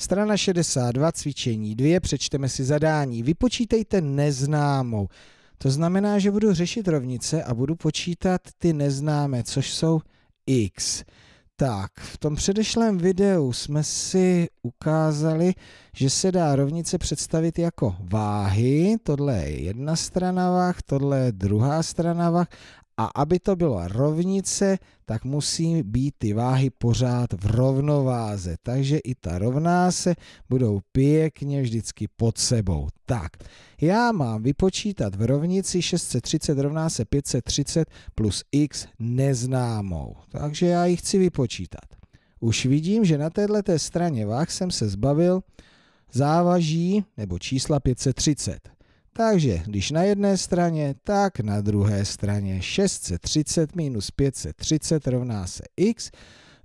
Strana 62, cvičení 2, přečteme si zadání. Vypočítejte neznámou. To znamená, že budu řešit rovnice a budu počítat ty neznámé, což jsou x. Tak, v tom předešlém videu jsme si ukázali, že se dá rovnice představit jako váhy, tohle je jedna strana vah, tohle je druhá strana vah a aby to bylo rovnice, tak musí být ty váhy pořád v rovnováze. Takže i ta rovná se budou pěkně vždycky pod sebou. Tak, já mám vypočítat v rovnici 630 rovná se 530 plus x neznámou. Takže já ji chci vypočítat. Už vidím, že na této straně váh jsem se zbavil závaží nebo čísla 530. Takže když na jedné straně, tak na druhé straně 630 minus 530 rovná se x.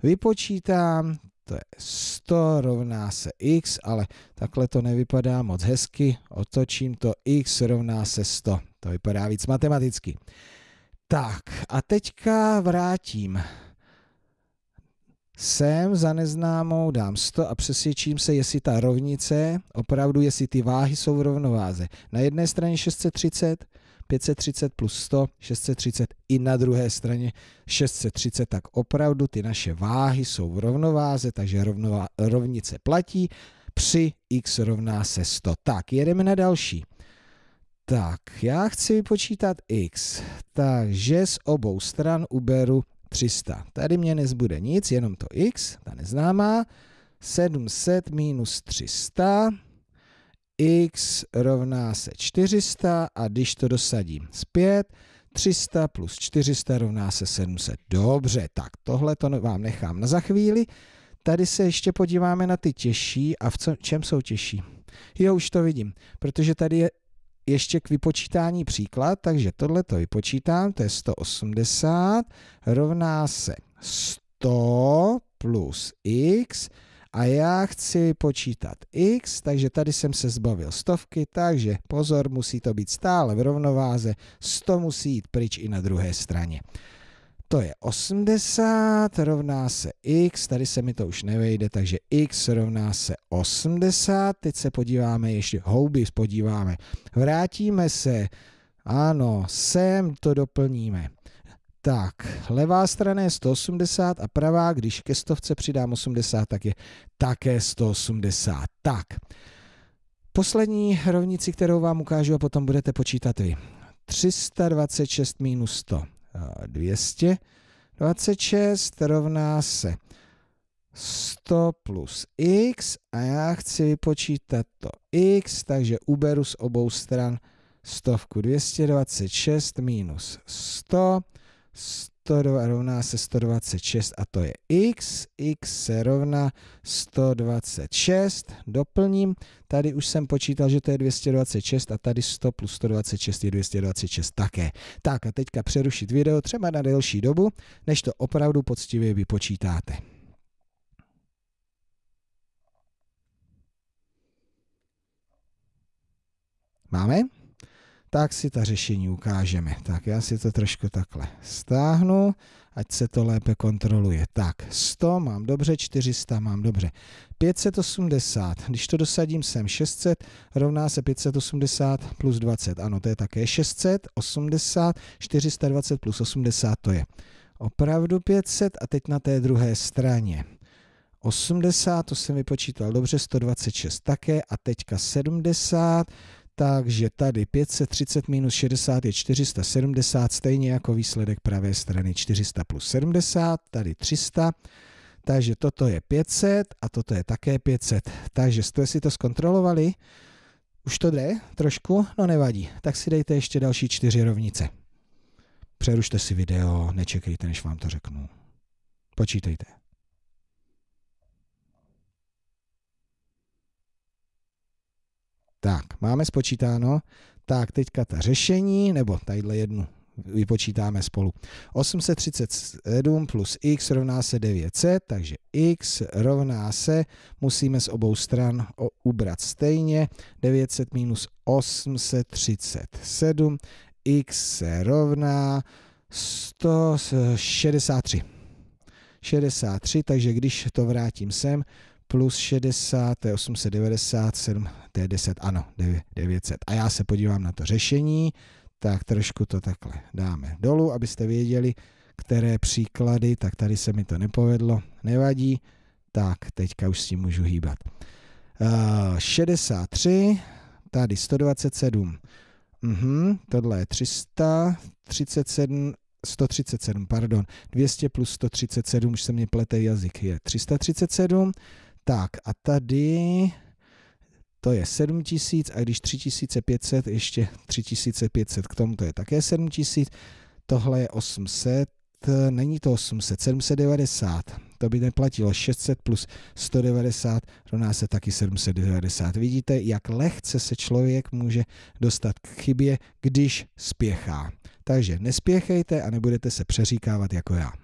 Vypočítám, to je 100 rovná se x, ale takhle to nevypadá moc hezky. Otočím to x rovná se 100. To vypadá víc matematicky. Tak a teďka vrátím sem za neznámou dám 100 a přesvědčím se, jestli ta rovnice, opravdu jestli ty váhy jsou v rovnováze. Na jedné straně 630, 530 plus 100, 630 i na druhé straně 630, tak opravdu ty naše váhy jsou v rovnováze, takže rovnová, rovnice platí, při x rovná se 100. Tak, jedeme na další. Tak, já chci vypočítat x, takže z obou stran uberu 300. Tady mě nezbude nic, jenom to x, ta neznámá. 700 minus 300, x rovná se 400 a když to dosadím zpět, 300 plus 400 rovná se 700. Dobře, tak tohle to vám nechám na za chvíli. Tady se ještě podíváme na ty těžší a v co, čem jsou těžší. Jo, už to vidím, protože tady je ještě k vypočítání příklad, takže tohle to vypočítám, to je 180, rovná se 100 plus x a já chci vypočítat x, takže tady jsem se zbavil stovky, takže pozor, musí to být stále v rovnováze, 100 musí jít pryč i na druhé straně to je 80, rovná se x, tady se mi to už nevejde, takže x rovná se 80, teď se podíváme ještě, houby podíváme, vrátíme se, ano, sem to doplníme. Tak, levá strana je 180 a pravá, když ke stovce přidám 80, tak je také 180. Tak, poslední rovnici, kterou vám ukážu a potom budete počítat vy. 326 minus 100 226 rovná se 100 plus x a já chci vypočítat to x, takže uberu z obou stran stovku 226 minus 100, to rovná se 126 a to je x, x se rovná 126, doplním, tady už jsem počítal, že to je 226 a tady 100 plus 126 je 226 také. Tak a teďka přerušit video třeba na delší dobu, než to opravdu poctivě vypočítáte. Máme? tak si ta řešení ukážeme. Tak já si to trošku takhle stáhnu, ať se to lépe kontroluje. Tak, 100 mám dobře, 400 mám dobře. 580, když to dosadím sem 600, rovná se 580 plus 20. Ano, to je také 680, 420 plus 80 to je opravdu 500 a teď na té druhé straně. 80, to jsem vypočítal dobře, 126 také a teďka 70, tak, že tady 530 minus 60 je 470, stejně jako výsledek pravé strany 400 plus 70, tady 300. Takže toto je 500 a toto je také 500. Takže jste si to zkontrolovali? Už to jde trošku? No nevadí. Tak si dejte ještě další čtyři rovnice. Přerušte si video, nečekejte, než vám to řeknu. Počítejte. Tak, máme spočítáno. Tak, teďka ta řešení, nebo tadyhle jednu vypočítáme spolu. 837 plus x rovná se 900, takže x rovná se, musíme z obou stran ubrat stejně, 900 minus 837, x se rovná 163. 63, takže když to vrátím sem, plus 60, to je 897, to je 10, ano, 900. A já se podívám na to řešení, tak trošku to takhle dáme dolů, abyste věděli, které příklady, tak tady se mi to nepovedlo, nevadí, tak teďka už s tím můžu hýbat. Uh, eh, 63, tady 127, uhum, mhm, tohle je 300, 37, 137, pardon, 200 plus 137, už se mě plete jazyk, je 337, tak a tady to je 7000 a když 3500, ještě 3500 k tomu, to je také 7000, tohle je 800, není to 800, 790, to by neplatilo, 600 plus 190 rovná se taky 790. Vidíte, jak lehce se člověk může dostat k chybě, když spěchá. Takže nespěchejte a nebudete se přeříkávat jako já.